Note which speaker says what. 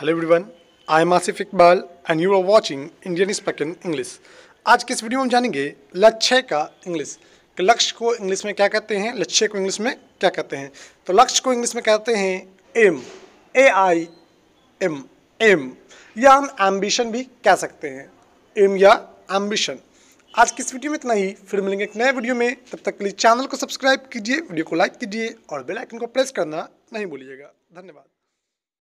Speaker 1: hello everyone I am Asif Iqbal and you are watching Indian speaking English आज के इस video में हम जानेंगे लक्ष्य का इंग्लिश कि लक्ष्य को इंग्लिश में क्या कहते हैं लक्ष्य को इंग्लिश में क्या कहते हैं तो लक्ष्य को इंग्लिश में कहते हैं M A I M M या हम एम्बिशन भी कह सकते हैं एम या एम्बिशन आज किस वीडियो में इतना ही फिर मिलेंगे एक नए वीडियो में तब तक के लिए चैनल को सब्सक्राइब कीजिए वीडियो को लाइक कीजिए और बेल आइकन को प्रेस करना
Speaker 2: नहीं भूलिएगा धन्यवाद